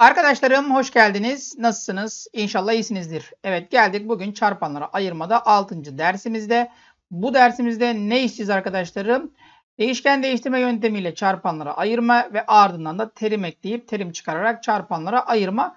Arkadaşlarım hoş geldiniz. Nasılsınız? İnşallah iyisinizdir. Evet geldik bugün çarpanlara ayırmada 6. dersimizde. Bu dersimizde ne işleyeceğiz arkadaşlarım? Değişken değiştirme yöntemiyle çarpanlara ayırma ve ardından da terim ekleyip terim çıkararak çarpanlara ayırma.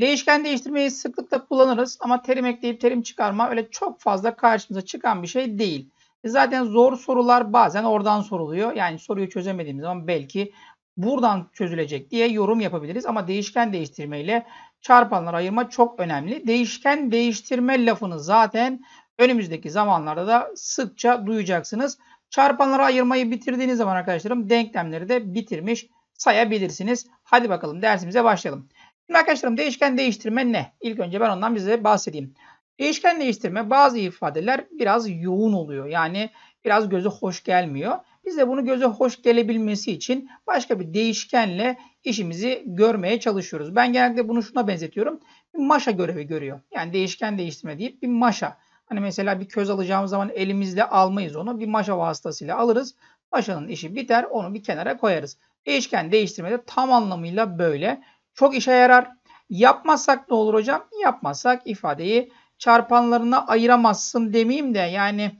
Değişken değiştirmeyi sıklıkla kullanırız ama terim ekleyip terim çıkarma öyle çok fazla karşımıza çıkan bir şey değil. E zaten zor sorular bazen oradan soruluyor. Yani soruyu çözemediğimiz zaman belki buradan çözülecek diye yorum yapabiliriz. Ama değişken değiştirme ile çarpanları ayırma çok önemli. Değişken değiştirme lafını zaten önümüzdeki zamanlarda da sıkça duyacaksınız. Çarpanları ayırmayı bitirdiğiniz zaman arkadaşlarım denklemleri de bitirmiş sayabilirsiniz. Hadi bakalım dersimize başlayalım. Şimdi arkadaşlarım değişken değiştirme ne? İlk önce ben ondan bize bahsedeyim. Değişken değiştirme bazı ifadeler biraz yoğun oluyor. Yani biraz göze hoş gelmiyor. Biz de bunu göze hoş gelebilmesi için başka bir değişkenle işimizi görmeye çalışıyoruz. Ben genelde bunu şuna benzetiyorum. Bir maşa görevi görüyor. Yani değişken değiştirme deyip bir maşa. Hani mesela bir köz alacağımız zaman elimizle almayız onu. Bir maşa vasıtasıyla alırız. Maşanın işi biter onu bir kenara koyarız. Değişken değiştirme de tam anlamıyla böyle. Çok işe yarar. Yapmazsak ne olur hocam? Yapmazsak ifadeyi çarpanlarına ayıramazsın demeyeyim de yani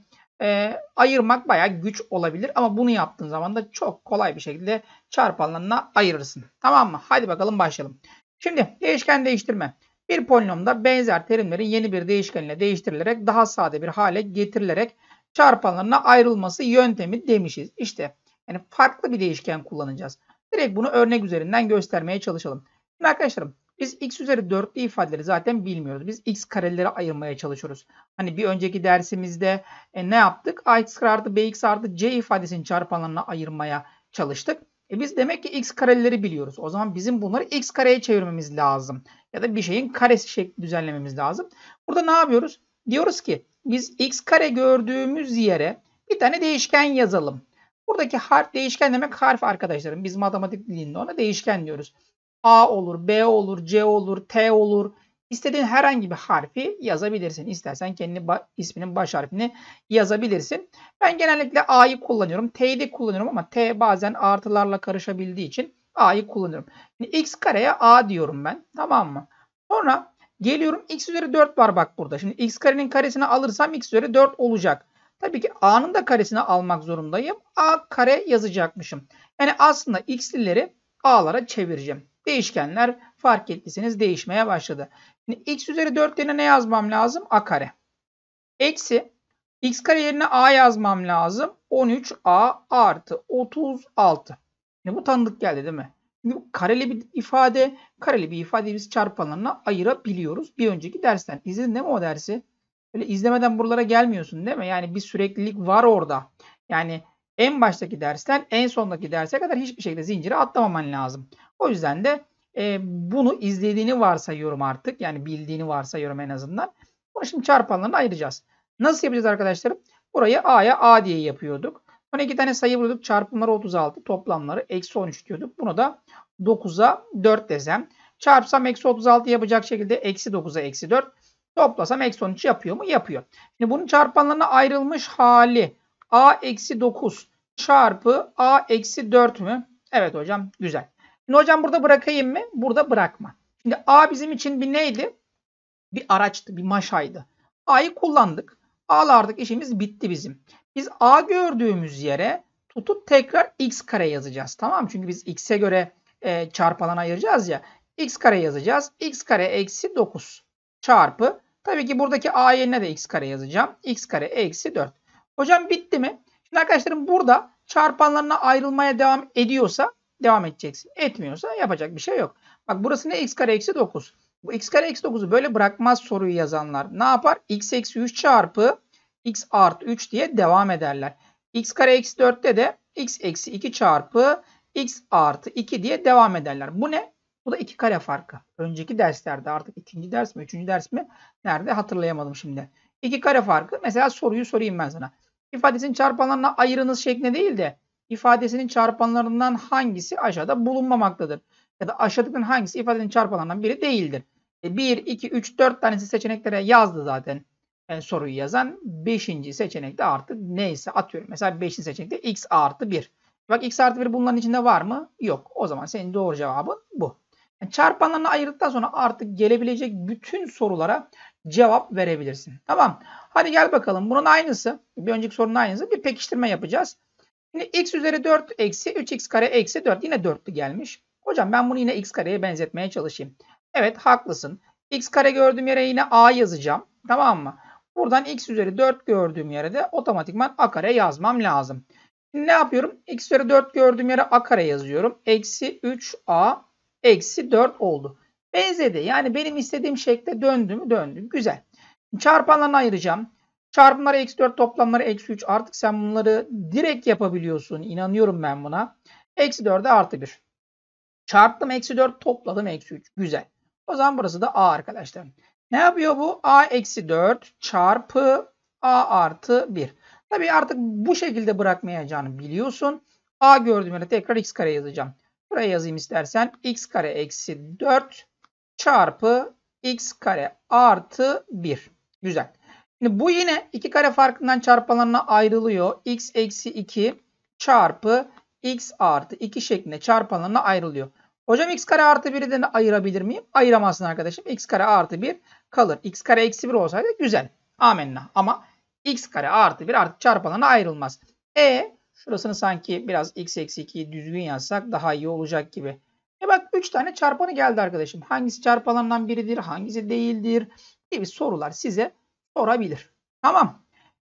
e, ayırmak baya güç olabilir. Ama bunu yaptığın zaman da çok kolay bir şekilde çarpanlarına ayırırsın. Tamam mı? Hadi bakalım başlayalım. Şimdi değişken değiştirme. Bir polinomda benzer terimlerin yeni bir değişkenle değiştirilerek daha sade bir hale getirilerek çarpanlarına ayrılması yöntemi demişiz. İşte yani farklı bir değişken kullanacağız. Direkt bunu örnek üzerinden göstermeye çalışalım. Şimdi arkadaşlarım biz x üzeri 4'lü ifadeleri zaten bilmiyoruz. Biz x karelere ayırmaya çalışıyoruz. Hani bir önceki dersimizde e, ne yaptık? ax kare artı bx artı c ifadesinin çarpanlarına ayırmaya çalıştık. E biz demek ki x kareleri biliyoruz. O zaman bizim bunları x kareye çevirmemiz lazım. Ya da bir şeyin karesi şekli düzenlememiz lazım. Burada ne yapıyoruz? Diyoruz ki biz x kare gördüğümüz yere bir tane değişken yazalım. Buradaki harf değişken demek harf arkadaşlarım. Biz matematik dilinde ona değişken diyoruz. A olur, B olur, C olur, T olur. İstediğin herhangi bir harfi yazabilirsin. İstersen kendi ba isminin baş harfini yazabilirsin. Ben genellikle A'yı kullanıyorum. T'yi de kullanıyorum ama T bazen artılarla karışabildiği için A'yı kullanıyorum. Şimdi X kareye A diyorum ben. Tamam mı? Sonra geliyorum X üzeri 4 var bak burada. Şimdi X karenin karesini alırsam X üzeri 4 olacak. Tabii ki A'nın da karesini almak zorundayım. A kare yazacakmışım. Yani aslında X'lileri A'lara çevireceğim. Değişkenler fark ettiyseniz değişmeye başladı. Şimdi x üzeri 4 yerine ne yazmam lazım? a kare. Eksi x kare yerine a yazmam lazım. 13a artı 36. Şimdi bu tanıdık geldi değil mi? Şimdi bu kareli bir ifade, kareli bir ifadeyi biz çarpanlarına ayırabiliyoruz. Bir önceki dersten izledin değil mi o dersi? Böyle izlemeden buralara gelmiyorsun değil mi? Yani bir süreklilik var orada. Yani en baştaki dersten en sondaki derse kadar hiçbir şekilde zinciri atlamaman lazım. O yüzden de e, bunu izlediğini varsayıyorum artık. Yani bildiğini varsayıyorum en azından. Bunu şimdi çarpanlarına ayıracağız. Nasıl yapacağız arkadaşlarım? Burayı A'ya A diye yapıyorduk. Sonra iki tane sayı buluyorduk. Çarpımları 36. Toplamları eksi 13 diyorduk. Bunu da 9'a 4 desem. Çarpsam eksi 36 yapacak şekilde eksi 9'a eksi 4. Toplasam eksi 13 yapıyor mu? Yapıyor. Şimdi bunun çarpanlarına ayrılmış hali A eksi 9 çarpı A eksi 4 mü? Evet hocam güzel. Şimdi hocam burada bırakayım mı? Burada bırakma. Şimdi A bizim için bir neydi? Bir araçtı, bir maşaydı. A'yı kullandık. A'lardık işimiz bitti bizim. Biz A gördüğümüz yere tutup tekrar x kare yazacağız. Tamam Çünkü biz x'e göre e, çarpalan ayıracağız ya. x kare yazacağız. x kare eksi 9 çarpı. Tabii ki buradaki a yerine de x kare yazacağım. x kare eksi 4. Hocam bitti mi? Şimdi arkadaşlarım burada çarpanlarına ayrılmaya devam ediyorsa devam edeceksin. Etmiyorsa yapacak bir şey yok. Bak burası ne? x kare eksi 9. Bu x kare eksi 9'u böyle bırakmaz soruyu yazanlar. Ne yapar? x eksi 3 çarpı x art 3 diye devam ederler. x kare eksi 4'te de x eksi 2 çarpı x artı 2 diye devam ederler. Bu ne? Bu da 2 kare farkı. Önceki derslerde artık ikinci ders mi, üçüncü ders mi? Nerede hatırlayamadım şimdi. 2 kare farkı. Mesela soruyu sorayım ben sana ifadesinin çarpanlarına ayırınız şeklinde değil de ifadesinin çarpanlarından hangisi aşağıda bulunmamaktadır? Ya da aşağıdakilerin hangisi ifadenin çarpanlarından biri değildir? E, 1, 2, 3, 4 tanesi seçeneklere yazdı zaten yani e, soruyu yazan. 5. seçenekte artı neyse atıyorum. Mesela 5. seçenekte x artı 1. Bak x artı 1 bunların içinde var mı? Yok. O zaman senin doğru cevabın bu. Yani çarpanlarını ayırdıktan sonra artık gelebilecek bütün sorulara cevap verebilirsin. Tamam. Hadi gel bakalım. Bunun aynısı. Bir önceki sorunun aynısı. Bir pekiştirme yapacağız. Şimdi x üzeri 4 eksi 3x kare eksi 4. Yine 4'lü gelmiş. Hocam ben bunu yine x kareye benzetmeye çalışayım. Evet haklısın. x kare gördüğüm yere yine a yazacağım. Tamam mı? Buradan x üzeri 4 gördüğüm yere de otomatikman a kare yazmam lazım. Şimdi ne yapıyorum? x üzeri 4 gördüğüm yere a kare yazıyorum. Eksi 3a eksi 4 oldu. Benzedi. Yani benim istediğim şekle döndü mü döndü. Güzel. Çarpanlarını ayıracağım. Çarpımları eksi 4 toplamları eksi 3. Artık sen bunları direkt yapabiliyorsun. İnanıyorum ben buna. Eksi 4'e artı 1. Çarptım eksi 4 topladım eksi 3. Güzel. O zaman burası da a arkadaşlar. Ne yapıyor bu? a eksi 4 çarpı a artı 1. Tabii artık bu şekilde bırakmayacağını biliyorsun. a gördüğüm yere tekrar x kare yazacağım. Buraya yazayım istersen. x kare eksi 4 çarpı x kare artı 1. Güzel. Şimdi bu yine iki kare farkından çarpmalarına ayrılıyor. x eksi 2 çarpı x artı 2 şeklinde çarpanlarına ayrılıyor. Hocam x kare artı 1'i de ayırabilir miyim? Ayıramazsın arkadaşım. x kare artı 1 kalır. x kare eksi 1 olsaydı güzel. Amenna. Ama x kare artı 1 artık çarpanlarına ayrılmaz. E şurasını sanki biraz x eksi 2'yi düzgün yazsak daha iyi olacak gibi. E bak 3 tane çarpanı geldi arkadaşım. Hangisi çarpalarından biridir, hangisi değildir gibi sorular size sorabilir. Tamam.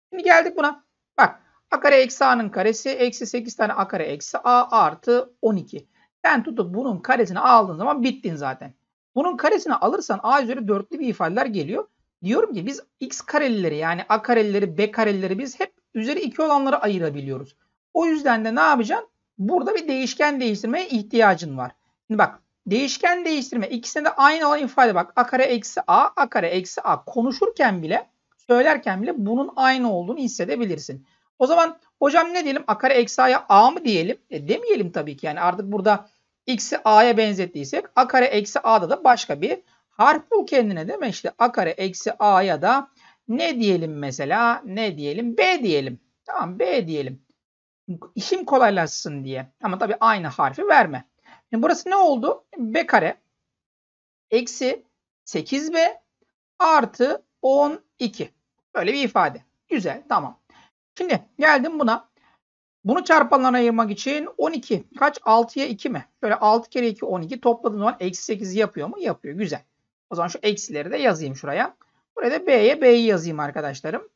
Şimdi geldik buna. Bak a kare eksi a'nın karesi eksi 8 tane a kare eksi a artı 12. Sen tutup bunun karesini aldığın zaman bittin zaten. Bunun karesini alırsan a üzeri dörtlü bir ifadeler geliyor. Diyorum ki biz x karelileri yani a karelileri b karelileri biz hep üzeri 2 olanları ayırabiliyoruz. O yüzden de ne yapacaksın? Burada bir değişken değiştirmeye ihtiyacın var. Şimdi bak değişken değiştirme. İkisine de aynı olan ifade bak. A kare eksi A, A kare eksi A. Konuşurken bile, söylerken bile bunun aynı olduğunu hissedebilirsin. O zaman hocam ne diyelim? A kare eksi A'ya A mı diyelim? E, demeyelim tabii ki. Yani artık burada X'i A'ya benzettiysek A kare eksi A'da da başka bir harf bul kendine değil mi? İşte A kare eksi A'ya da ne diyelim mesela? Ne diyelim? B diyelim. Tamam B diyelim. İşim kolaylaşsın diye. Ama tabii aynı harfi verme. Şimdi burası ne oldu? B kare eksi 8B artı 12. Böyle bir ifade. Güzel. Tamam. Şimdi geldim buna. Bunu çarpanlarına ayırmak için 12. Kaç? 6'ya 2 mi? Böyle 6 kere 2 12. Topladığım zaman eksi 8 yapıyor mu? Yapıyor. Güzel. O zaman şu eksileri de yazayım şuraya. Buraya da B'ye B'yi yazayım arkadaşlarım.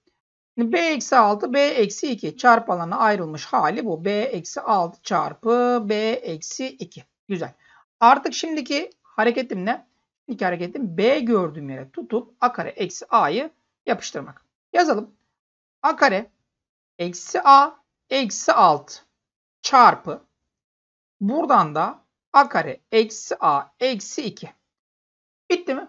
Şimdi B eksi 6 B eksi 2 çarpanlarına ayrılmış hali bu. B eksi 6 çarpı B eksi 2. Güzel. Artık şimdiki hareketim ne? Şimdiki hareketim B gördüğüm yere tutup A kare eksi A'yı yapıştırmak. Yazalım. A kare eksi A eksi 6 çarpı buradan da A kare eksi A eksi 2. Bitti mi?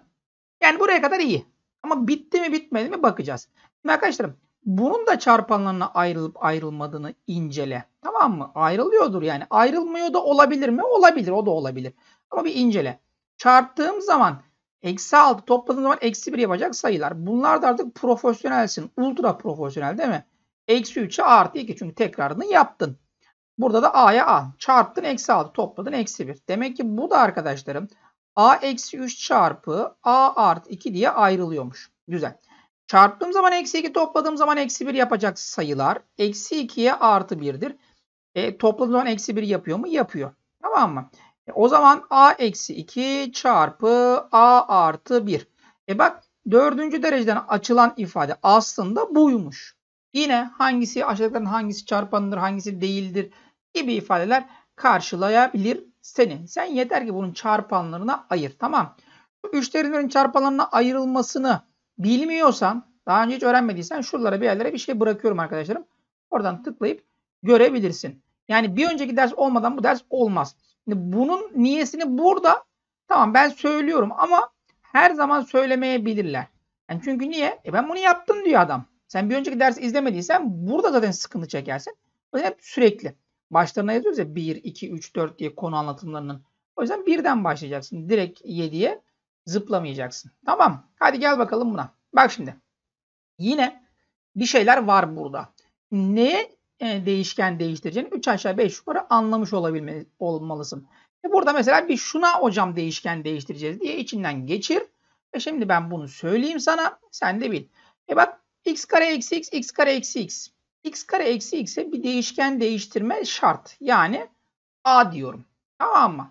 Yani buraya kadar iyi. Ama bitti mi bitmedi mi bakacağız. Şimdi arkadaşlarım bunun da çarpanlarına ayrılıp ayrılmadığını incele. Tamam mı? Ayrılıyordur yani. Ayrılmıyor da olabilir mi? Olabilir. O da olabilir. Ama bir incele. Çarptığım zaman eksi 6 topladığım zaman eksi 1 yapacak sayılar. Bunlar da artık profesyonelsin. Ultra profesyonel değil mi? Eksi 3'e artı 2 çünkü tekrarını yaptın. Burada da a'ya a. Çarptın eksi 6 topladın eksi 1. Demek ki bu da arkadaşlarım a eksi 3 çarpı a artı 2 diye ayrılıyormuş. Güzel. Çarptığım zaman eksi 2 topladığım zaman eksi 1 yapacak sayılar. Eksi 2'ye artı 1'dir. E, topladığım zaman eksi 1 yapıyor mu? Yapıyor. Tamam mı? E, o zaman a eksi 2 çarpı a artı 1. E bak dördüncü dereceden açılan ifade aslında buymuş. Yine hangisi aşağıdakilerin hangisi çarpanıdır hangisi değildir gibi ifadeler karşılayabilir seni. Sen yeter ki bunun çarpanlarına ayır. Tamam. üç terimlerin çarpanlarına ayrılmasını bilmiyorsam, daha önce hiç öğrenmediysen şuralara bir yerlere bir şey bırakıyorum arkadaşlarım. Oradan tıklayıp görebilirsin. Yani bir önceki ders olmadan bu ders olmaz. Şimdi bunun niyesini burada tamam ben söylüyorum ama her zaman söylemeyebilirler. Yani çünkü niye? E ben bunu yaptım diyor adam. Sen bir önceki dersi izlemediysen burada zaten sıkıntı çekersin. O yüzden hep sürekli. Başlarına yazıyoruz ya 1, 2, 3, 4 diye konu anlatımlarının. O yüzden birden başlayacaksın. Direkt 7'ye zıplamayacaksın. Tamam. Hadi gel bakalım buna. Bak şimdi. Yine bir şeyler var burada. Ne e, değişken değiştireceğini 3 aşağı 5 yukarı anlamış olabilme, olmalısın. E, burada mesela bir şuna hocam değişken değiştireceğiz diye içinden geçir. E şimdi ben bunu söyleyeyim sana. Sen de bil. E bak x kare eksi x, x kare eksi x. x kare eksi x'e bir değişken değiştirme şart. Yani a diyorum. Tamam mı?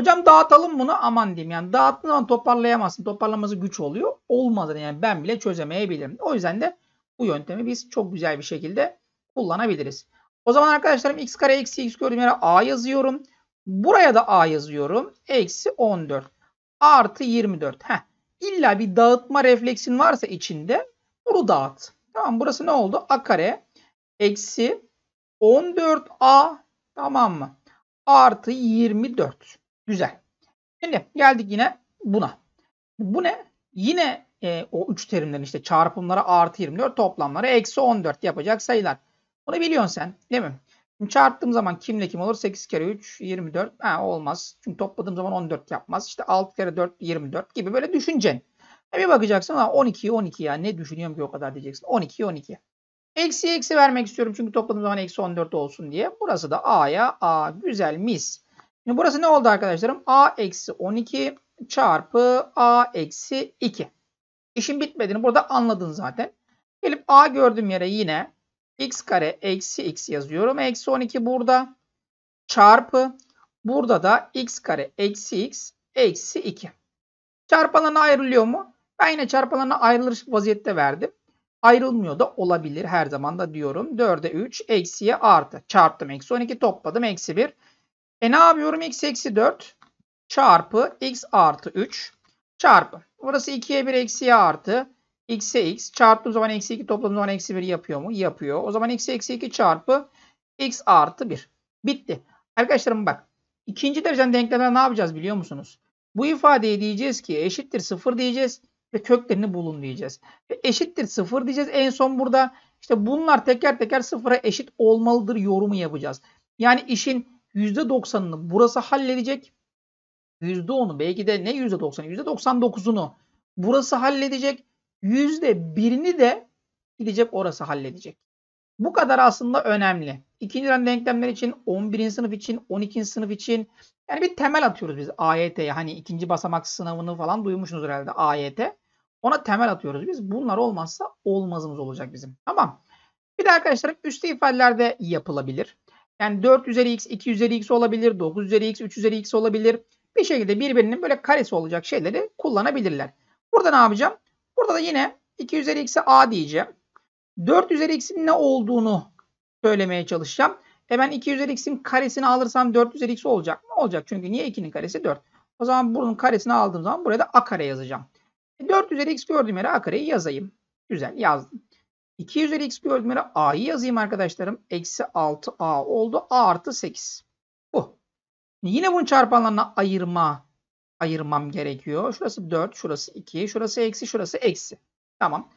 Hocam dağıtalım bunu aman diyeyim. Yani dağıttığın zaman toparlayamazsın. Toparlaması güç oluyor. Olmadı yani ben bile çözemeyebilirim. O yüzden de bu yöntemi biz çok güzel bir şekilde kullanabiliriz. O zaman arkadaşlarım x kare eksi x gördüğüm yere a yazıyorum. Buraya da a yazıyorum. Eksi 14 artı 24. Heh. İlla bir dağıtma refleksin varsa içinde bunu dağıt. Tamam burası ne oldu? a kare eksi 14a tamam mı? Artı 24. Güzel. Şimdi geldik yine buna. Bu ne? Yine e, o 3 terimlerin işte çarpımları artı 24 toplamları eksi 14 yapacak sayılar. Bunu biliyorsun sen değil mi? Şimdi çarptığım zaman kimle kim olur? 8 kere 3 24. Ha, olmaz. Çünkü topladığım zaman 14 yapmaz. İşte 6 kere 4 24 gibi böyle düşüncen. E bir bakacaksın ha 12 12 ya ne düşünüyorum ki o kadar diyeceksin. 12 12. Eksi eksi vermek istiyorum çünkü topladığım zaman eksi 14 olsun diye. Burası da A'ya A güzel mis. Şimdi burası ne oldu arkadaşlarım? A eksi 12 çarpı A eksi 2. İşin bitmediğini burada anladın zaten. Gelip A gördüğüm yere yine x kare eksi x yazıyorum. Eksi 12 burada çarpı burada da x kare eksi x eksi 2. Çarpanlarına ayrılıyor mu? Ben yine çarpanlarına ayrılır vaziyette verdim. Ayrılmıyor da olabilir her zaman da diyorum. 4'e 3 eksiye artı. Çarptım eksi 12 topladım eksi 1. E ne yapıyorum? X eksi 4 çarpı x artı 3 çarpı. Burası 2'ye 1 eksiye artı x'e x çarptığım zaman eksi 2 topladığım zaman eksi 1 yapıyor mu? Yapıyor. O zaman x'e eksi 2 çarpı x artı 1. Bitti. Arkadaşlarım bak. İkinci dereceden denklemler ne yapacağız biliyor musunuz? Bu ifadeye diyeceğiz ki eşittir 0 diyeceğiz ve köklerini bulun diyeceğiz. Ve eşittir 0 diyeceğiz. En son burada işte bunlar teker teker 0'a eşit olmalıdır yorumu yapacağız. Yani işin %90'ını burası halledecek. %10'u belki de ne %90'ı %99'unu burası halledecek. %1'ini de gidecek orası halledecek. Bu kadar aslında önemli. İkinci dönem denklemler için, 11. sınıf için, 12. sınıf için yani bir temel atıyoruz biz AYT'ye. Hani ikinci basamak sınavını falan duymuşsunuz herhalde AYT. Ona temel atıyoruz biz. Bunlar olmazsa olmazımız olacak bizim. Tamam. Bir de arkadaşlarım üstü ifadelerde yapılabilir. Yani 4 üzeri x, 2 üzeri x olabilir, 9 üzeri x, 3 üzeri x olabilir. Bir şekilde birbirinin böyle karesi olacak şeyleri kullanabilirler. Burada ne yapacağım? Burada da yine 2 üzeri x'e a diyeceğim. 4 üzeri x'in ne olduğunu söylemeye çalışacağım. E ben 2 üzeri x'in karesini alırsam 4 üzeri x olacak mı? Olacak. Çünkü niye 2'nin karesi 4. O zaman bunun karesini aldığım zaman buraya da a kare yazacağım. 4 e, üzeri x gördüğüm yere a kareyi yazayım. Güzel yazdım. 2 üzeri x gördüğüm yere a'yı yazayım arkadaşlarım. Eksi 6a oldu. a artı 8. Bu. Yine bunun çarpanlarına ayırma ayırmam gerekiyor. Şurası 4, şurası 2, şurası eksi, şurası eksi. Tamam.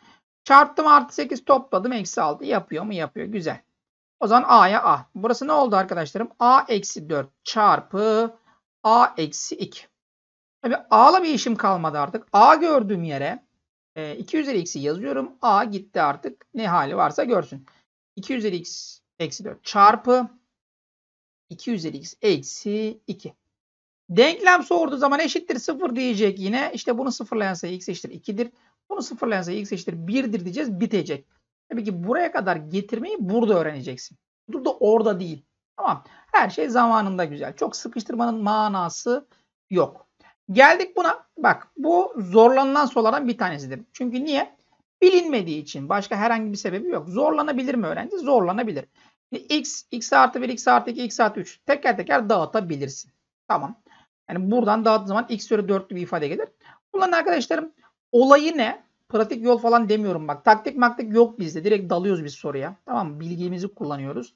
Çarptım artı 8 topladım eksi 6 yapıyor mu? Yapıyor. Güzel. O zaman a'ya a. Burası ne oldu arkadaşlarım? a eksi 4 çarpı a eksi 2. Tabii a'la bir işim kalmadı artık. a gördüğüm yere e, 2 üzeri x'i yazıyorum. A gitti artık. Ne hali varsa görsün. 2 üzeri x eksi 4 çarpı 2 üzeri x eksi 2. Denklem sorduğu zaman eşittir 0 diyecek yine. İşte bunu sıfırlayan sayı x eşittir 2'dir. Bunu sıfırlayan sayı x eşittir 1'dir diyeceğiz. Bitecek. Tabii ki buraya kadar getirmeyi burada öğreneceksin. Bu da orada değil. Tamam. Her şey zamanında güzel. Çok sıkıştırmanın manası yok. Geldik buna. Bak bu zorlanılan sorulardan bir tanesidir. Çünkü niye? Bilinmediği için. Başka herhangi bir sebebi yok. Zorlanabilir mi öğrenci? Zorlanabilir. X, x artı 1, x artı 2, x artı 3. Teker teker dağıtabilirsin. Tamam. Yani buradan dağıttığı zaman x üzeri 4'lü bir ifade gelir. Bunların arkadaşlarım olayı ne? Pratik yol falan demiyorum bak. Taktik maktik yok bizde. Direkt dalıyoruz biz soruya. Tamam mı? Bilgimizi kullanıyoruz.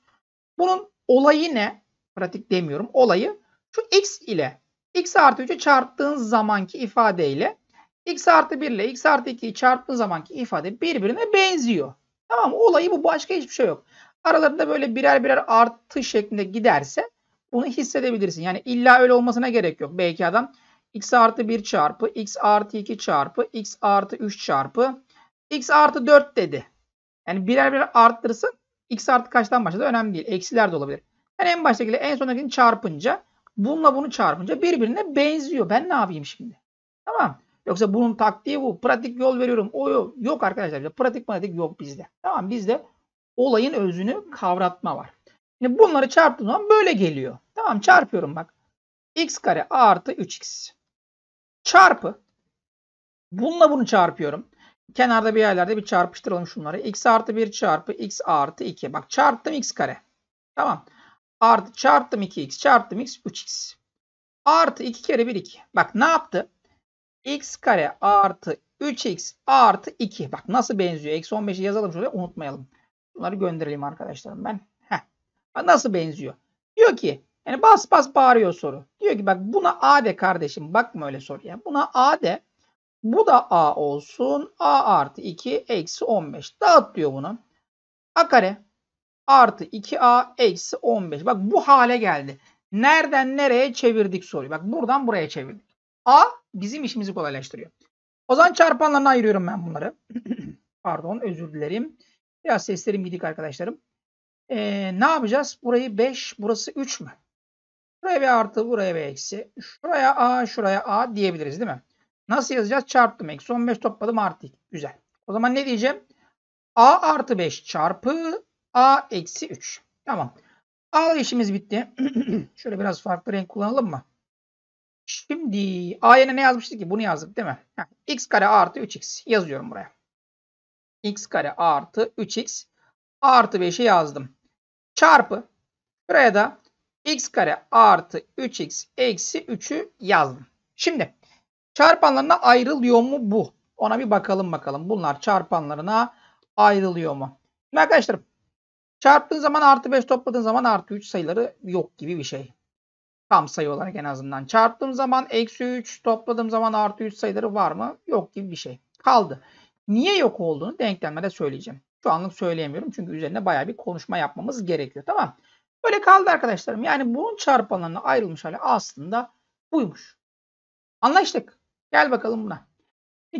Bunun olayı ne? Pratik demiyorum. Olayı şu x ile x artı 3'ü çarptığın zamanki ifadeyle x artı 1 ile x artı 2'yi çarptığın zamanki ifade birbirine benziyor. Tamam mı? Olayı bu başka hiçbir şey yok. Aralarında böyle birer birer artı şeklinde giderse bunu hissedebilirsin. Yani illa öyle olmasına gerek yok. Belki adam x artı 1 çarpı x artı 2 çarpı x artı 3 çarpı x artı 4 dedi. Yani birer birer arttırsın. x artı kaçtan başladı önemli değil. Eksiler de olabilir. Yani en baştakiyle en sondakini çarpınca Bununla bunu çarpınca birbirine benziyor. Ben ne yapayım şimdi? Tamam. Yoksa bunun taktiği bu. Pratik yol veriyorum. O yok, yok arkadaşlar. Pratik pratik yok bizde. Tamam bizde olayın özünü kavratma var. Şimdi bunları çarptığım zaman böyle geliyor. Tamam çarpıyorum bak. x kare artı 3x. Çarpı. Bununla bunu çarpıyorum. Kenarda bir yerlerde bir çarpıştıralım şunları. x artı 1 çarpı x artı 2. Bak çarptım x kare. Tamam. Artı çarptım 2x çarptım x 3x. Artı 2 kere 1 2. Bak ne yaptı? x kare artı 3x artı 2. Bak nasıl benziyor. Eksi 15'i yazalım şöyle unutmayalım. Bunları gönderelim arkadaşlarım ben. Heh. Bak nasıl benziyor. Diyor ki yani bas bas bağırıyor soru. Diyor ki bak buna a de kardeşim. Bakma öyle soruya. Buna a de. Bu da a olsun. a artı 2 eksi 15. Dağıt diyor bunu. a kare artı 2a eksi 15. Bak bu hale geldi. Nereden nereye çevirdik soruyu. Bak buradan buraya çevirdik. A bizim işimizi kolaylaştırıyor. O zaman çarpanlarına ayırıyorum ben bunları. Pardon özür dilerim. Biraz seslerim gidik arkadaşlarım. Ee, ne yapacağız? Burayı 5, burası 3 mü? Buraya bir artı, buraya bir eksi. Şuraya A, şuraya A diyebiliriz değil mi? Nasıl yazacağız? Çarptım. Eksi 15 topladım artı 2. Güzel. O zaman ne diyeceğim? A artı 5 çarpı A eksi 3. Tamam. A işimiz bitti. Şöyle biraz farklı renk kullanalım mı? Şimdi A yerine ne yazmıştık ki? Bunu yazdık değil mi? Heh, x kare artı 3x yazıyorum buraya. x kare artı 3x artı 5'i yazdım. Çarpı. Buraya da x kare artı 3x eksi 3'ü yazdım. Şimdi çarpanlarına ayrılıyor mu bu? Ona bir bakalım bakalım. Bunlar çarpanlarına ayrılıyor mu? Şimdi arkadaşlarım Çarptığın zaman artı 5 topladığın zaman artı 3 sayıları yok gibi bir şey. Tam sayı olarak en azından. Çarptığım zaman eksi 3 topladığım zaman artı 3 sayıları var mı? Yok gibi bir şey. Kaldı. Niye yok olduğunu denklemede söyleyeceğim. Şu anlık söyleyemiyorum çünkü üzerine baya bir konuşma yapmamız gerekiyor. Tamam. Böyle kaldı arkadaşlarım. Yani bunun çarpanlarına ayrılmış hali aslında buymuş. Anlaştık. Gel bakalım buna.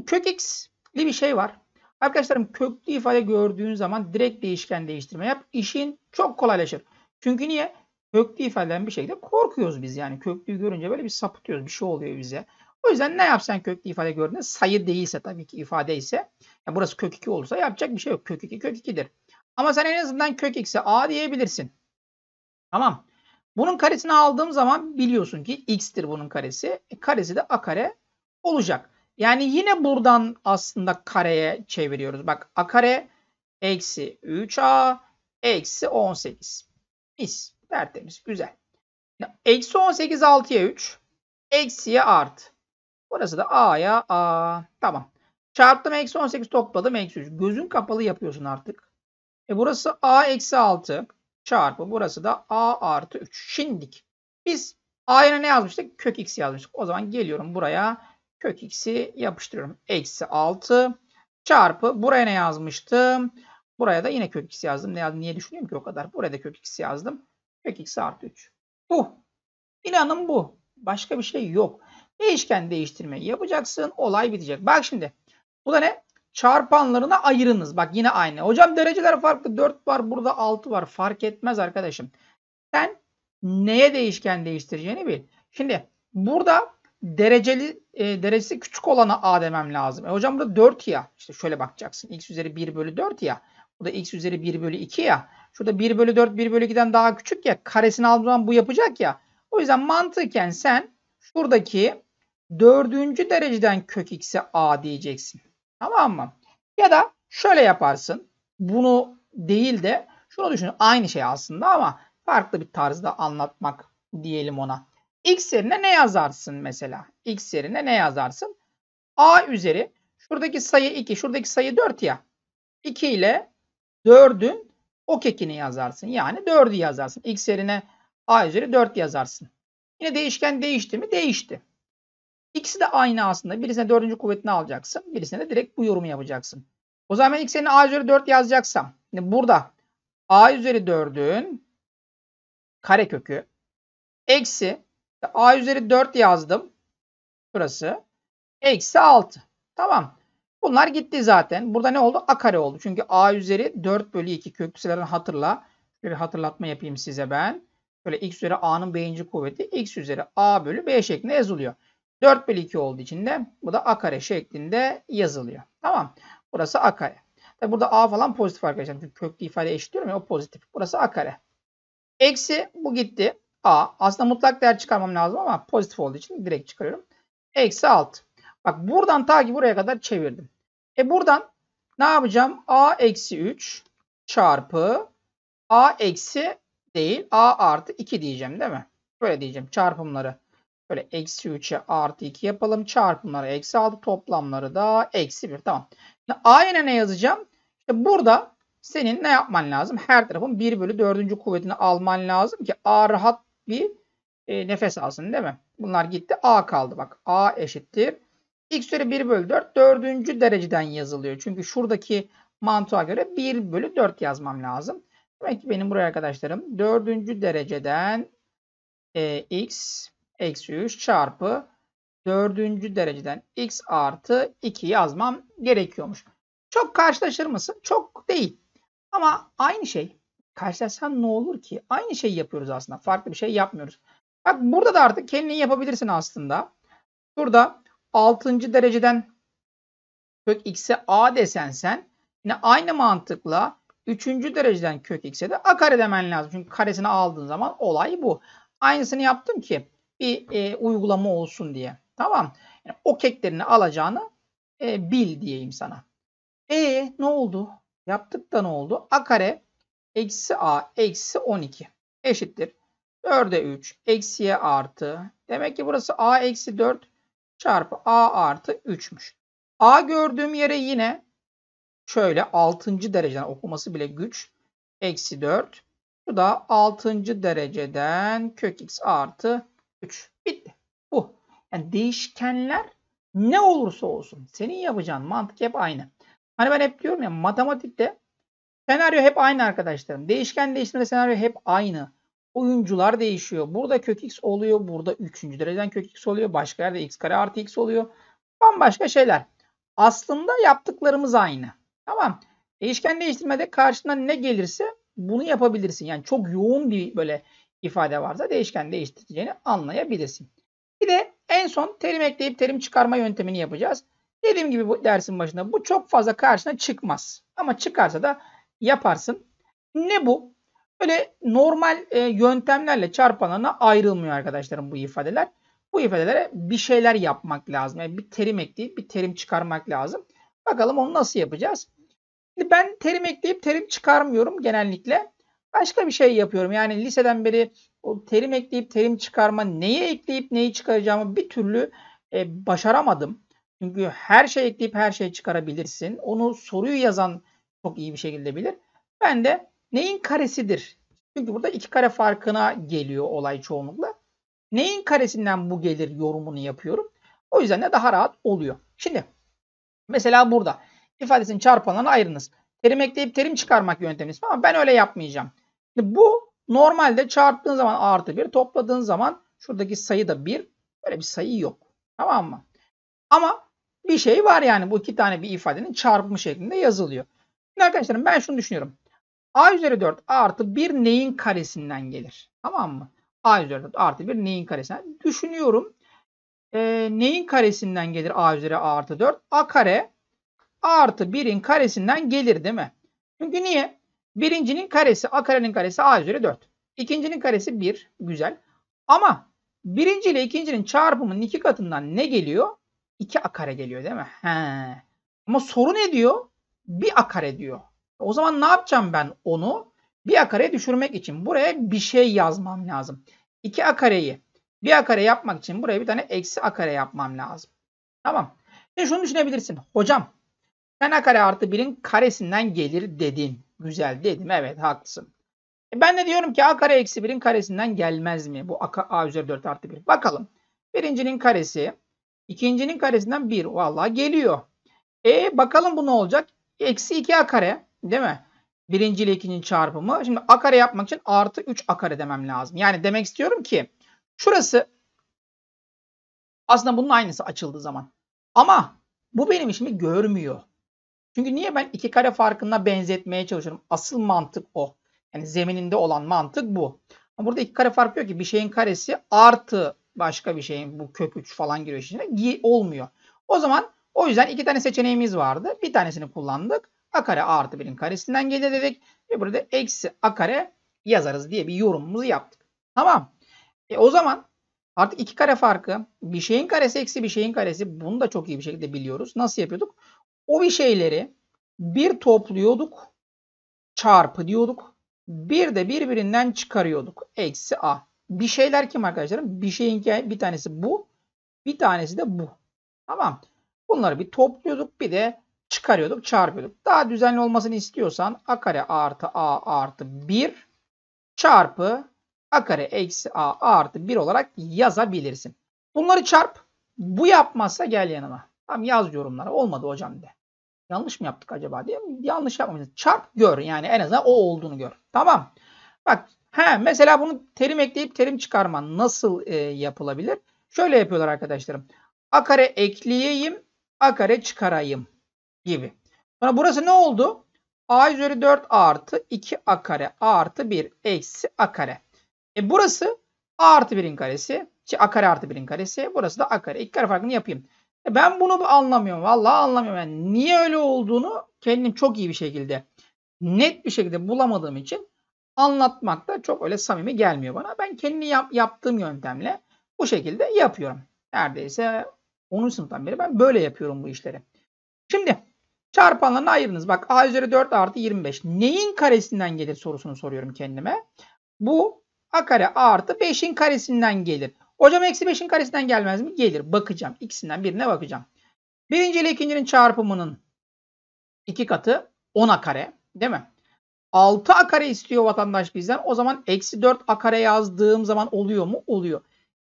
Kök x'li bir şey var. Arkadaşlarım köklü ifade gördüğün zaman direkt değişken değiştirme yap. İşin çok kolaylaşır. Çünkü niye? Köklü ifadeden bir şekilde korkuyoruz biz. Yani köklüyü görünce böyle bir sapıtıyoruz. Bir şey oluyor bize. O yüzden ne yapsan köklü ifade gördüğünde sayı değilse tabii ki ifade ise yani burası kök 2 olursa yapacak bir şey yok. Kök 2 kök 2'dir. Ama sen en azından kök x'e a diyebilirsin. Tamam. Bunun karesini aldığım zaman biliyorsun ki x'tir bunun karesi. E, karesi de a kare olacak. Yani yine buradan aslında kareye çeviriyoruz. Bak a kare eksi 3a eksi 18. Mis. Tertemiz. Güzel. Eksi 18 6'ya 3. Eksiye art. Burası da a'ya a. Tamam. Çarptım eksi 18 topladım eksi 3. Gözün kapalı yapıyorsun artık. E burası a eksi 6 çarpı burası da a artı 3. Şimdilik biz a'ya ne yazmıştık? Kök x yazmıştık. O zaman geliyorum buraya. Kök x'i yapıştırıyorum. Eksi 6 çarpı buraya ne yazmıştım? Buraya da yine kök x yazdım. Ne yazdım? Niye düşünüyorum ki o kadar? Buraya da kök x yazdım. Kök x artı 3. Bu. Planım bu. Başka bir şey yok. Değişken değiştirmeyi yapacaksın. Olay bitecek. Bak şimdi. Bu da ne? Çarpanlarına ayırınız. Bak yine aynı. Hocam dereceler farklı. 4 var. Burada 6 var. Fark etmez arkadaşım. Sen neye değişken değiştireceğini bil. Şimdi burada dereceli e, derecesi küçük olana a demem lazım. E hocam burada 4 ya. İşte şöyle bakacaksın. x üzeri 1 bölü 4 ya. Bu da x üzeri 1 bölü 2 ya. Şurada 1 bölü 4 1 bölü 2'den daha küçük ya. Karesini aldığın zaman bu yapacak ya. O yüzden mantıken sen şuradaki 4. dereceden kök x'e a diyeceksin. Tamam mı? Ya da şöyle yaparsın. Bunu değil de şunu düşün. Aynı şey aslında ama farklı bir tarzda anlatmak diyelim ona. X yerine ne yazarsın mesela? X yerine ne yazarsın? A üzeri şuradaki sayı 2, şuradaki sayı 4 ya. 2 ile 4'ün o kekini yazarsın. Yani 4'ü yazarsın. X yerine A üzeri 4 yazarsın. Yine değişken değişti mi? Değişti. X'i de aynı aslında. Birisine 4. kuvvetini alacaksın. Birisine de direkt bu yorumu yapacaksın. O zaman x yerine a üzeri 4 yazacaksam. Şimdi burada a üzeri 4'ün karekökü eksi A üzeri 4 yazdım. Burası. Eksi 6. Tamam. Bunlar gitti zaten. Burada ne oldu? A kare oldu. Çünkü A üzeri 4 bölü 2 köklü hatırla. Şöyle hatırlatma yapayım size ben. Böyle x üzeri a'nın b'inci kuvveti x üzeri a bölü b şeklinde yazılıyor. 4 bölü 2 olduğu için de bu da a kare şeklinde yazılıyor. Tamam. Burası a kare. Tabi burada a falan pozitif arkadaşlar. Çünkü köklü ifade eşitliyorum ya o pozitif. Burası a kare. Eksi bu gitti. A. Aslında mutlak değer çıkarmam lazım ama pozitif olduğu için direkt çıkarıyorum. Eksi 6. Bak buradan ta ki buraya kadar çevirdim. E buradan ne yapacağım? A eksi 3 çarpı A eksi değil A artı 2 diyeceğim değil mi? Böyle diyeceğim çarpımları. Böyle eksi 3'e artı 2 yapalım. Çarpımları eksi 6 toplamları da eksi 1. Tamam. Şimdi A yerine ne yazacağım? İşte burada senin ne yapman lazım? Her tarafın 1 bölü 4. kuvvetini alman lazım ki A rahat bir e, nefes alsın değil mi? Bunlar gitti. A kaldı bak. A eşittir. X üzeri 1 bölü 4 dördüncü dereceden yazılıyor. Çünkü şuradaki mantığa göre 1 bölü 4 yazmam lazım. Demek ki benim buraya arkadaşlarım dördüncü dereceden e, x eksi 3 çarpı dördüncü dereceden x artı 2 yazmam gerekiyormuş. Çok karşılaşır mısın? Çok değil. Ama aynı şey karşılaşsan ne olur ki? Aynı şeyi yapıyoruz aslında. Farklı bir şey yapmıyoruz. Bak burada da artık kendini yapabilirsin aslında. Burada 6. dereceden kök x'e a desen sen yine aynı mantıkla 3. dereceden kök x'e de a kare demen lazım. Çünkü karesini aldığın zaman olay bu. Aynısını yaptım ki bir e, uygulama olsun diye. Tamam. Yani o keklerini alacağını e, bil diyeyim sana. E ne oldu? Yaptık da ne oldu? A kare eksi a eksi 12 eşittir. 4'e 3 eksiye artı. Demek ki burası a eksi 4 çarpı a artı 3'müş. A gördüğüm yere yine şöyle 6. dereceden okuması bile güç. Eksi 4. Şu da 6. dereceden kök x artı 3. Bitti. Bu. Yani değişkenler ne olursa olsun. Senin yapacağın mantık hep aynı. Hani ben hep diyorum ya matematikte Senaryo hep aynı arkadaşlarım. Değişken değiştirme senaryo hep aynı. Oyuncular değişiyor. Burada kök x oluyor. Burada 3. dereceden kök x oluyor. Başka yerde x kare artı x oluyor. Bambaşka şeyler. Aslında yaptıklarımız aynı. Tamam. Değişken değiştirmede karşına ne gelirse bunu yapabilirsin. Yani çok yoğun bir böyle ifade varsa değişken değiştireceğini anlayabilirsin. Bir de en son terim ekleyip terim çıkarma yöntemini yapacağız. Dediğim gibi bu dersin başında bu çok fazla karşına çıkmaz. Ama çıkarsa da yaparsın. Ne bu? Böyle normal e, yöntemlerle çarpanana ayrılmıyor arkadaşlarım bu ifadeler. Bu ifadelere bir şeyler yapmak lazım. Yani bir terim ekleyip bir terim çıkarmak lazım. Bakalım onu nasıl yapacağız? Şimdi ben terim ekleyip terim çıkarmıyorum genellikle. Başka bir şey yapıyorum. Yani liseden beri o terim ekleyip terim çıkarma, neyi ekleyip neyi çıkaracağımı bir türlü e, başaramadım. Çünkü her şey ekleyip her şey çıkarabilirsin. Onu soruyu yazan çok iyi bir şekilde bilir. Ben de neyin karesidir? Çünkü burada iki kare farkına geliyor olay çoğunlukla. Neyin karesinden bu gelir yorumunu yapıyorum. O yüzden de daha rahat oluyor. Şimdi mesela burada ifadesinin çarpanlarını ayırınız. Terim ekleyip terim çıkarmak yöntemi ismi ama ben öyle yapmayacağım. Şimdi bu normalde çarptığın zaman artı 1 topladığın zaman şuradaki sayı da 1. Böyle bir sayı yok. Tamam mı? Ama bir şey var yani bu iki tane bir ifadenin çarpımı şeklinde yazılıyor. Şimdi arkadaşlarım ben şunu düşünüyorum. A üzeri 4 artı 1 neyin karesinden gelir? Tamam mı? A üzeri 4 artı 1 neyin karesinden? Düşünüyorum. E, neyin karesinden gelir A üzeri A artı 4? A kare artı 1'in karesinden gelir değil mi? Çünkü niye? Birincinin karesi A karenin karesi A üzeri 4. İkincinin karesi 1. Güzel. Ama birinci ile ikincinin çarpımının iki katından ne geliyor? 2 A kare geliyor değil mi? He. Ama soru ne diyor? bir akare diyor. O zaman ne yapacağım ben onu? Bir akareye düşürmek için buraya bir şey yazmam lazım. İki akareyi bir akare yapmak için buraya bir tane eksi akare yapmam lazım. Tamam. Şimdi şunu düşünebilirsin. Hocam sen akare artı birin karesinden gelir dedin. Güzel dedim. Evet haklısın. E ben de diyorum ki a kare eksi birin karesinden gelmez mi? Bu a, a üzeri 4 artı 1. Bakalım. Birincinin karesi. ikincinin karesinden 1. Vallahi geliyor. E bakalım bu ne olacak? Eksi 2a kare değil mi? Birinci ile ikincinin çarpımı. Şimdi a kare yapmak için artı 3 a kare demem lazım. Yani demek istiyorum ki şurası aslında bunun aynısı açıldığı zaman. Ama bu benim işimi görmüyor. Çünkü niye ben iki kare farkına benzetmeye çalışıyorum? Asıl mantık o. Yani zemininde olan mantık bu. Ama burada iki kare fark yok ki bir şeyin karesi artı başka bir şeyin bu kök 3 falan giriyor içine olmuyor. O zaman o yüzden iki tane seçeneğimiz vardı. Bir tanesini kullandık. A kare artı birin karesinden gelir dedik. Ve burada eksi A kare yazarız diye bir yorumumuzu yaptık. Tamam. E o zaman artık iki kare farkı bir şeyin karesi eksi bir şeyin karesi bunu da çok iyi bir şekilde biliyoruz. Nasıl yapıyorduk? O bir şeyleri bir topluyorduk çarpı diyorduk. Bir de birbirinden çıkarıyorduk. Eksi A. Bir şeyler kim arkadaşlarım? Bir şeyin bir tanesi bu. Bir tanesi de bu. Tamam. Bunları bir topluyorduk bir de çıkarıyorduk çarpıyorduk. Daha düzenli olmasını istiyorsan a kare artı a artı 1 çarpı a kare eksi a artı 1 olarak yazabilirsin. Bunları çarp. Bu yapmazsa gel yanıma. Tam yaz yorumlara. Olmadı hocam de. Yanlış mı yaptık acaba diye. Yanlış yapmamışız. Çarp gör. Yani en azından o olduğunu gör. Tamam. Bak he, mesela bunu terim ekleyip terim çıkarma nasıl e, yapılabilir? Şöyle yapıyorlar arkadaşlarım. A kare ekleyeyim a kare çıkarayım gibi. Sonra burası ne oldu? a üzeri 4 artı 2 a kare artı 1 eksi a kare. E burası a artı 1'in karesi. A kare artı 1'in karesi. Burası da a kare. İki kare farkını yapayım. E ben bunu anlamıyorum. Vallahi anlamıyorum. Yani niye öyle olduğunu kendim çok iyi bir şekilde net bir şekilde bulamadığım için anlatmak da çok öyle samimi gelmiyor bana. Ben kendi yap, yaptığım yöntemle bu şekilde yapıyorum. Neredeyse 10. sınıftan beri ben böyle yapıyorum bu işleri. Şimdi çarpanlarını ayırınız. Bak a üzeri 4 artı 25. Neyin karesinden gelir sorusunu soruyorum kendime. Bu a kare a artı 5'in karesinden gelir. Hocam eksi 5'in karesinden gelmez mi? Gelir. Bakacağım. İkisinden birine bakacağım. Birinci ile ikincinin çarpımının iki katı 10a kare değil mi? 6a kare istiyor vatandaş bizden. O zaman eksi 4a kare yazdığım zaman oluyor mu? Oluyor.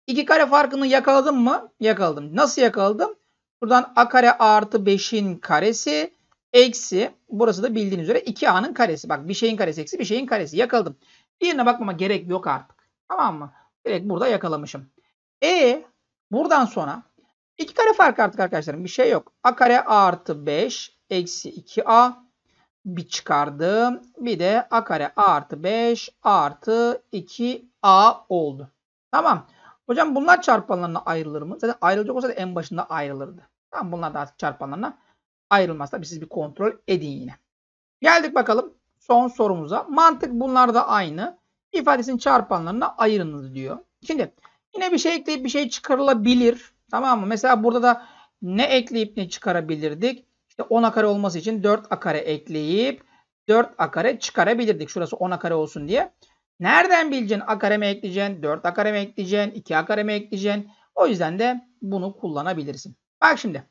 İki kare farkını yakaladım mı? Yakaladım. Nasıl yakaladım? Buradan a kare artı 5'in karesi eksi burası da bildiğiniz üzere 2a'nın karesi. Bak bir şeyin karesi eksi bir şeyin karesi. Yakaladım. Diğerine bakmama gerek yok artık. Tamam mı? Direkt burada yakalamışım. E buradan sonra iki kare fark artık arkadaşlarım. Bir şey yok. a kare artı 5 eksi 2a bir çıkardım. Bir de a kare artı 5 artı 2a oldu. Tamam. Hocam bunlar çarpanlarına ayrılır mı? Zaten ayrılacak olsa da en başında ayrılırdı. Tamam bunlar da artık çarpanlarına ayrılmaz. Tabii siz bir kontrol edin yine. Geldik bakalım son sorumuza. Mantık bunlar da aynı. İfadesinin çarpanlarına ayırınız diyor. Şimdi yine bir şey ekleyip bir şey çıkarılabilir. Tamam mı? Mesela burada da ne ekleyip ne çıkarabilirdik? İşte 10 akare olması için 4 akare ekleyip 4 akare çıkarabilirdik. Şurası 10 akare olsun diye. Nereden bileceksin? A ekleyeceksin. 4 akareme kareme ekleyeceksin. 2 akareme kareme ekleyeceksin. O yüzden de bunu kullanabilirsin. Bak şimdi.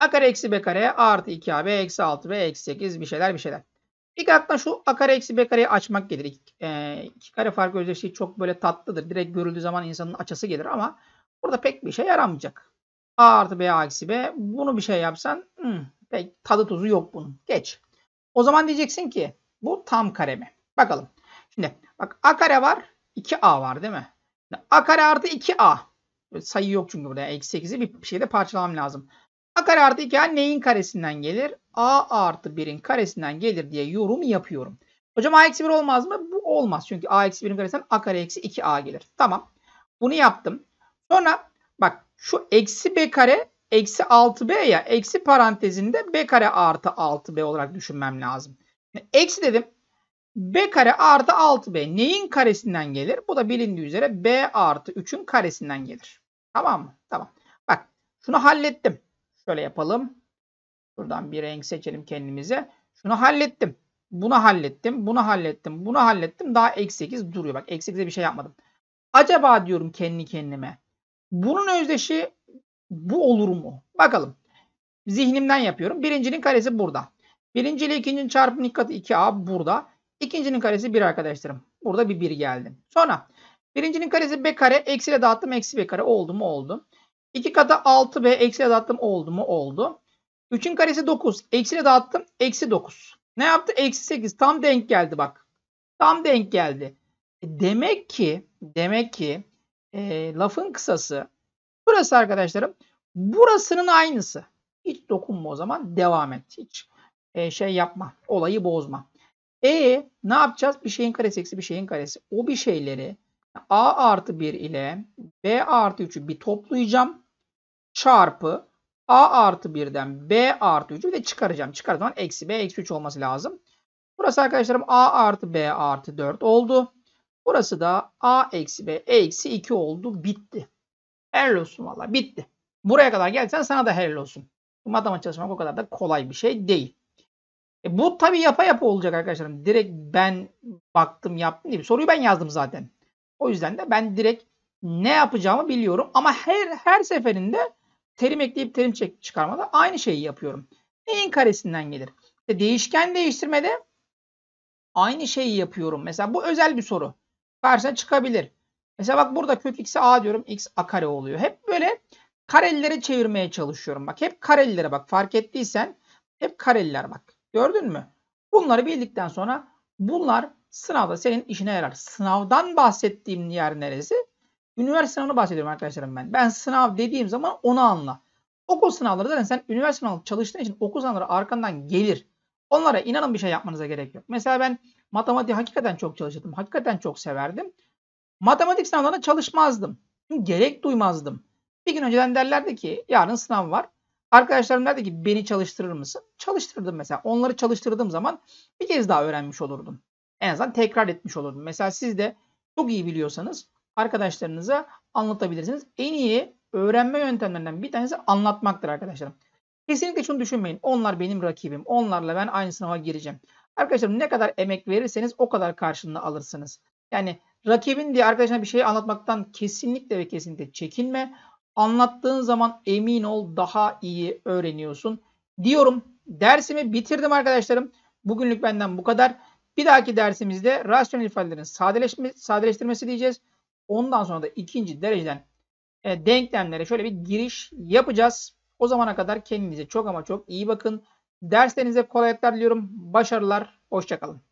A kare eksi B kare A artı 2 AB eksi 6 B eksi 8 bir şeyler bir şeyler. İlk akla şu A kare eksi B kareyi açmak gelir. İki, e, iki kare farkı özdeşliği çok böyle tatlıdır. Direkt görüldüğü zaman insanın açası gelir ama burada pek bir şey yaramayacak. A artı B A eksi B bunu bir şey yapsan hmm, pek tadı tuzu yok bunun. Geç. O zaman diyeceksin ki bu tam kare mi? Bakalım. Şimdi bak a kare var. 2a var değil mi? a kare artı 2a. Sayı yok çünkü burada. Eksi 8'i bir şeyde parçalamam lazım. a kare artı 2a neyin karesinden gelir? a artı 1'in karesinden gelir diye yorum yapıyorum. Hocam a eksi 1 olmaz mı? Bu olmaz. Çünkü a eksi 1'in karesinden a kare eksi 2a gelir. Tamam. Bunu yaptım. Sonra bak şu eksi b kare eksi 6b ya eksi parantezinde b kare artı 6b olarak düşünmem lazım. Eksi dedim. B kare artı 6B neyin karesinden gelir? Bu da bilindiği üzere B artı 3'ün karesinden gelir. Tamam mı? Tamam. Bak şunu hallettim. Şöyle yapalım. Buradan bir renk seçelim kendimize. Şunu hallettim. Bunu hallettim. Bunu hallettim. Bunu hallettim. Daha eksi 8 duruyor. Bak eksi 8'e bir şey yapmadım. Acaba diyorum kendi kendime. Bunun özdeşi bu olur mu? Bakalım. Zihnimden yapıyorum. Birincinin karesi burada. Birinci ile ikincinin çarpımının katı 2a burada. İkincinin karesi 1 arkadaşlarım. Burada bir 1 geldi. Sonra birincinin karesi b kare eksiyle dağıttım eksi b kare oldu mu oldu. 2 katı 6b eksiyle dağıttım oldu mu oldu. 3'ün karesi 9 eksiyle dağıttım eksi 9. Ne yaptı? Eksi 8 tam denk geldi bak. Tam denk geldi. E, demek ki demek ki e, lafın kısası burası arkadaşlarım burasının aynısı. Hiç dokunma o zaman devam et. Hiç e, şey yapma olayı bozma. E ne yapacağız? Bir şeyin karesi eksi bir şeyin karesi. O bir şeyleri A artı 1 ile B artı 3'ü bir toplayacağım. Çarpı A artı 1'den B artı 3'ü de çıkaracağım. Çıkar zaman eksi B eksi 3 olması lazım. Burası arkadaşlarım A artı B artı 4 oldu. Burası da A eksi B eksi 2 oldu. Bitti. Helal olsun valla bitti. Buraya kadar gelsen sana da helal olsun. Matematik çalışmak o kadar da kolay bir şey değil. E bu tabii yapa yapa olacak arkadaşlarım. Direkt ben baktım yaptım değil. Soruyu ben yazdım zaten. O yüzden de ben direkt ne yapacağımı biliyorum. Ama her her seferinde terim ekleyip terim çek çıkarmada aynı şeyi yapıyorum. Neyin karesinden gelir? İşte değişken değiştirmede aynı şeyi yapıyorum. Mesela bu özel bir soru. Karşına çıkabilir. Mesela bak burada kök x'e a diyorum. x a kare oluyor. Hep böyle karelilere çevirmeye çalışıyorum. Bak hep karelilere bak. Fark ettiysen hep kareliler bak. Gördün mü? Bunları bildikten sonra bunlar sınavda senin işine yarar. Sınavdan bahsettiğim yer neresi? Üniversite sınavını bahsediyorum arkadaşlarım ben. Ben sınav dediğim zaman onu anla. Okul sınavları zaten sen üniversite sınavı çalıştığın için okul sınavları arkandan gelir. Onlara inanın bir şey yapmanıza gerek yok. Mesela ben matematiği hakikaten çok çalıştım, Hakikaten çok severdim. Matematik sınavlarına çalışmazdım. gerek duymazdım. Bir gün önceden derlerdi ki yarın sınav var. Arkadaşlarım derdi ki beni çalıştırır mısın? Çalıştırdım mesela. Onları çalıştırdığım zaman bir kez daha öğrenmiş olurdum. En azından tekrar etmiş olurdum. Mesela siz de çok iyi biliyorsanız arkadaşlarınıza anlatabilirsiniz. En iyi öğrenme yöntemlerinden bir tanesi anlatmaktır arkadaşlarım. Kesinlikle şunu düşünmeyin. Onlar benim rakibim. Onlarla ben aynı sınava gireceğim. Arkadaşlarım ne kadar emek verirseniz o kadar karşılığını alırsınız. Yani rakibin diye arkadaşına bir şey anlatmaktan kesinlikle ve kesinlikle çekinme. Anlattığın zaman emin ol daha iyi öğreniyorsun diyorum. Dersimi bitirdim arkadaşlarım. Bugünlük benden bu kadar. Bir dahaki dersimizde rasyonel ifadelerin sadeleşme, sadeleştirmesi diyeceğiz. Ondan sonra da ikinci dereceden e, denklemlere şöyle bir giriş yapacağız. O zamana kadar kendinize çok ama çok iyi bakın. Derslerinize kolaylıklar diliyorum. Başarılar. Hoşçakalın.